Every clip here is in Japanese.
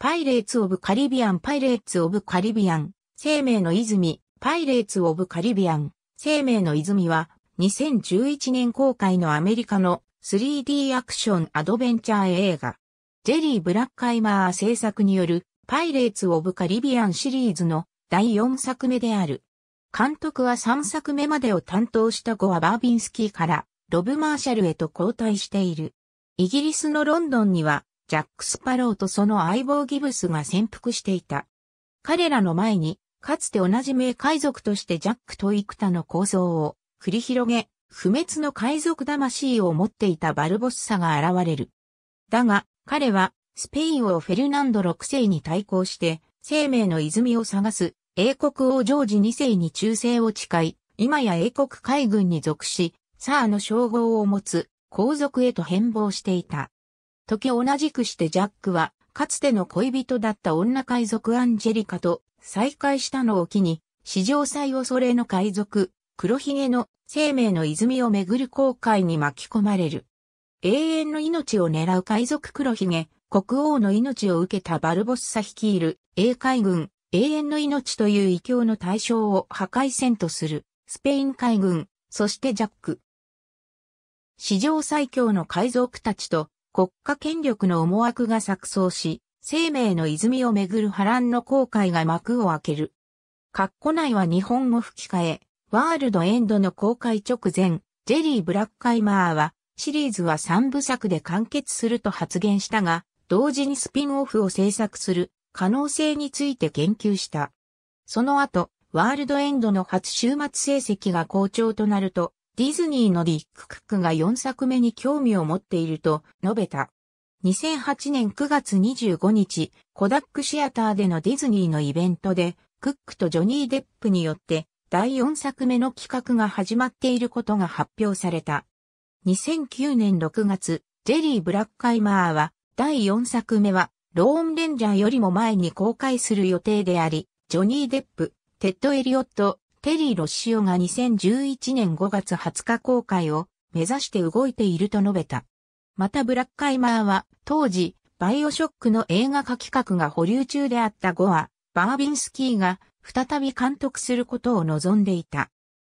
パイレーツ・オブ・カリビアン、パイレーツ・オブ・カリビアン、生命の泉、パイレーツ・オブ・カリビアン、生命の泉は、2011年公開のアメリカの 3D アクションアドベンチャー映画。ジェリー・ブラッカイマー制作によるパイレーツ・オブ・カリビアンシリーズの第4作目である。監督は3作目までを担当したゴア・バービンスキーからロブ・マーシャルへと交代している。イギリスのロンドンにはジャック・スパローとその相棒ギブスが潜伏していた。彼らの前に、かつて同じ名海賊としてジャックとクタの構造を繰り広げ、不滅の海賊魂を持っていたバルボッサが現れる。だが、彼は、スペイン王フェルナンド6世に対抗して、生命の泉を探す、英国王ジョージ2世に忠誠を誓い、今や英国海軍に属し、サーの称号を持つ、皇族へと変貌していた。時同じくしてジャックは、かつての恋人だった女海賊アンジェリカと再会したのを機に、史上最恐れの海賊、黒ひげの生命の泉をめぐる航海に巻き込まれる。永遠の命を狙う海賊黒ひげ、国王の命を受けたバルボッサ率いる英海軍、永遠の命という異教の対象を破壊戦とする、スペイン海軍、そしてジャック。史上最強の海賊たちと国家権力の思惑が錯綜し、生命の泉をめぐる波乱の後悔が幕を開ける。括弧内は日本語吹き替え、ワールドエンドの公開直前、ジェリー・ブラックカイマーは、シリーズは三部作で完結すると発言したが、同時にスピンオフを制作する可能性について言及した。その後、ワールドエンドの初週末成績が好調となると、ディズニーのリック・クックが4作目に興味を持っていると述べた。2008年9月25日、コダックシアターでのディズニーのイベントで、クックとジョニー・デップによって第4作目の企画が始まっていることが発表された。2009年6月、ジェリー・ブラッカイマーは、第4作目は、ローンレンジャーよりも前に公開する予定であり、ジョニー・デップ、テッド・エリオット、テリー・ロッシオが2011年5月20日公開を目指して動いていると述べた。またブラッカイマーは当時バイオショックの映画化企画が保留中であった後はバービンスキーが再び監督することを望んでいた。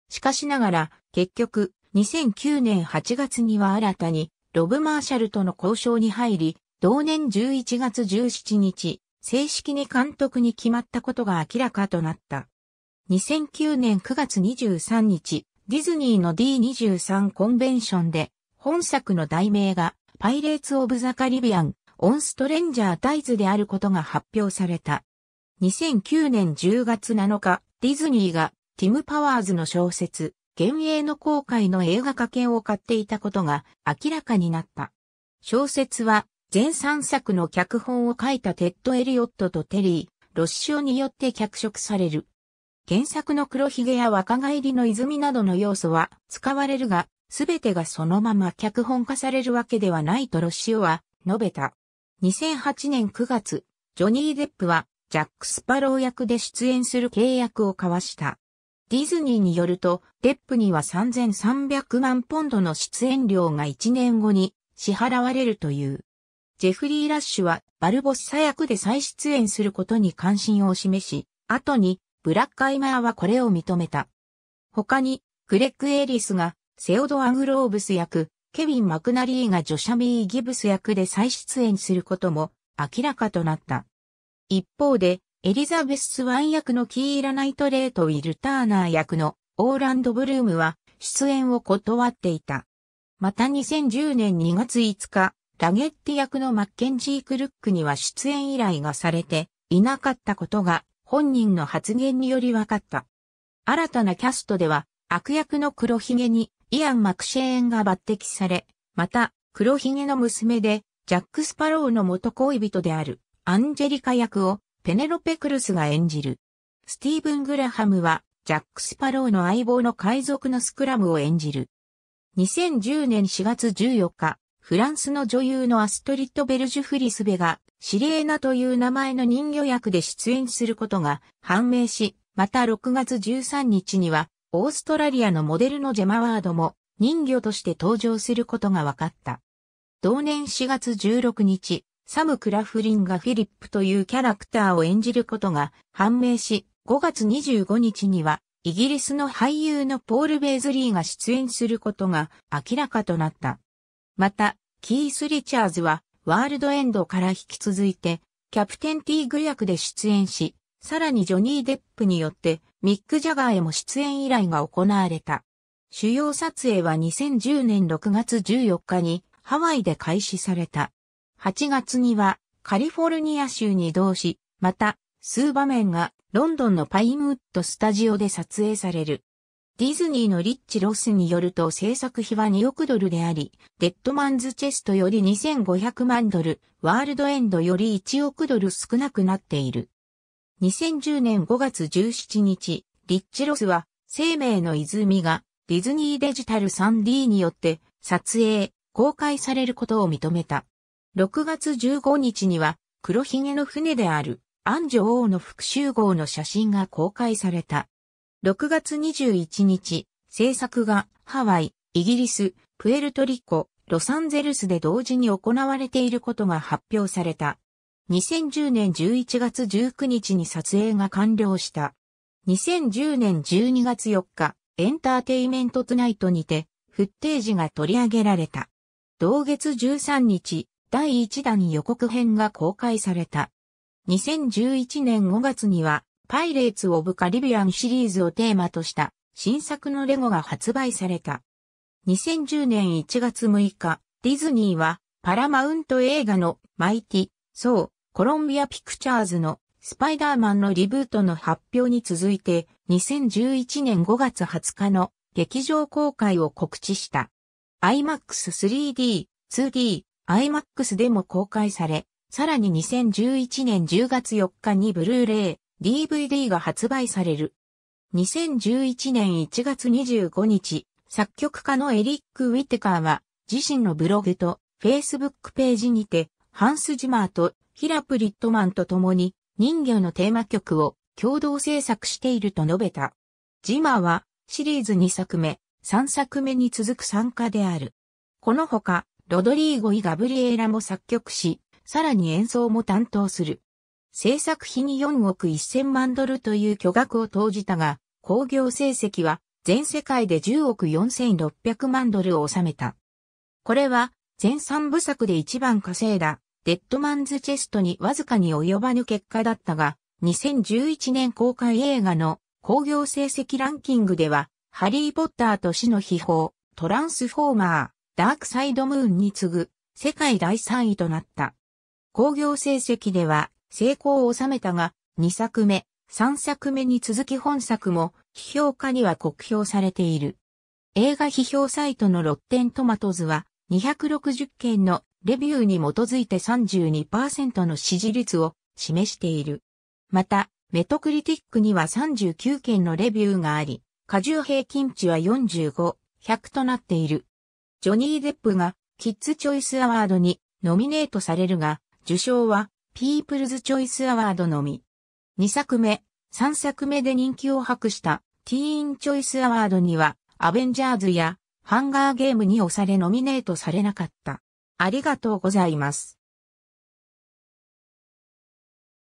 しかしながら結局2009年8月には新たにロブ・マーシャルとの交渉に入り同年11月17日正式に監督に決まったことが明らかとなった。2009年9月23日、ディズニーの D23 コンベンションで、本作の題名が、パイレーツ・オブ・ザ・カリビアン、オン・ストレンジャー・タイズであることが発表された。2009年10月7日、ディズニーが、ティム・パワーズの小説、幻影の公開の映画化券を買っていたことが明らかになった。小説は、全3作の脚本を書いたテッド・エリオットとテリー、ロッシオによって脚色される。原作の黒ひげや若返りの泉などの要素は使われるが、すべてがそのまま脚本化されるわけではないとロシオは述べた。2008年9月、ジョニー・デップはジャック・スパロー役で出演する契約を交わした。ディズニーによると、デップには3300万ポンドの出演料が1年後に支払われるという。ジェフリー・ラッシュはバルボッサ役で再出演することに関心を示し、後にブラッカイマーはこれを認めた。他に、クレック・エリスが、セオド・アグローブス役、ケビン・マクナリーがジョシャミー・ギブス役で再出演することも明らかとなった。一方で、エリザベス・スワン役のキーラ・ナイト・レート・ウィル・ターナー役のオーランド・ブルームは出演を断っていた。また2010年2月5日、ラゲッティ役のマッケンジー・クルックには出演依頼がされていなかったことが本人の発言により分かった。新たなキャストでは、悪役の黒ひげにイアン・マクシェーンが抜擢され、また、黒ひげの娘で、ジャック・スパローの元恋人である、アンジェリカ役を、ペネロペ・クルスが演じる。スティーブン・グラハムは、ジャック・スパローの相棒の海賊のスクラムを演じる。2010年4月14日、フランスの女優のアストリッド・ベルジュ・フリスベが、シリエナという名前の人魚役で出演することが判明し、また6月13日には、オーストラリアのモデルのジェマワードも人魚として登場することが分かった。同年4月16日、サム・クラフリンがフィリップというキャラクターを演じることが判明し、5月25日には、イギリスの俳優のポール・ベイズリーが出演することが明らかとなった。また、キース・リチャーズは、ワールドエンドから引き続いて、キャプテン・ティーグ役で出演し、さらにジョニー・デップによって、ミック・ジャガーへも出演依頼が行われた。主要撮影は2010年6月14日に、ハワイで開始された。8月には、カリフォルニア州に移動し、また、数場面がロンドンのパインウッドスタジオで撮影される。ディズニーのリッチ・ロスによると制作費は2億ドルであり、デッドマンズ・チェストより2500万ドル、ワールド・エンドより1億ドル少なくなっている。2010年5月17日、リッチ・ロスは、生命の泉がディズニーデジタル 3D によって撮影、公開されることを認めた。6月15日には、黒ひげの船である、アンジョ王の復讐号の写真が公開された。6月21日、制作がハワイ、イギリス、プエルトリコ、ロサンゼルスで同時に行われていることが発表された。2010年11月19日に撮影が完了した。2010年12月4日、エンターテイメントトゥナイトにて、フッテージが取り上げられた。同月13日、第1弾予告編が公開された。2011年5月には、パイレーツ・オブ・カリビアンシリーズをテーマとした新作のレゴが発売された。2010年1月6日、ディズニーはパラマウント映画のマイティ、ソー、コロンビア・ピクチャーズのスパイダーマンのリブートの発表に続いて2011年5月20日の劇場公開を告知した。IMAX 3D、2D、IMAX でも公開され、さらに2011年10月4日にブルーレイ、DVD が発売される。2011年1月25日、作曲家のエリック・ウィテカーは、自身のブログと Facebook ページにて、ハンス・ジマーとヒラプ・リットマンと共に人魚のテーマ曲を共同制作していると述べた。ジマーはシリーズ2作目、3作目に続く参加である。このほか、ロドリーゴ・イ・ガブリエラも作曲し、さらに演奏も担当する。制作費に4億1000万ドルという巨額を投じたが、興行成績は全世界で10億4600万ドルを収めた。これは全3部作で一番稼いだデッドマンズチェストにわずかに及ばぬ結果だったが、2011年公開映画の興行成績ランキングでは、ハリー・ポッターと死の秘宝、トランスフォーマー、ダークサイドムーンに次ぐ世界第3位となった。興行成績では成功を収めたが、2作目、3作目に続き本作も、批評家には酷評されている。映画批評サイトのロッテントマトズは、260件のレビューに基づいて32%の支持率を示している。また、メトクリティックには39件のレビューがあり、過重平均値は45、100となっている。ジョニー・デップがキッズ・チョイス・アワードにノミネートされるが、受賞はピープルズ・チョイス・アワードのみ。2作目、3作目で人気を博したティーン・チョイス・アワードには、アベンジャーズやハンガーゲームに押されノミネートされなかった。ありがとうございます。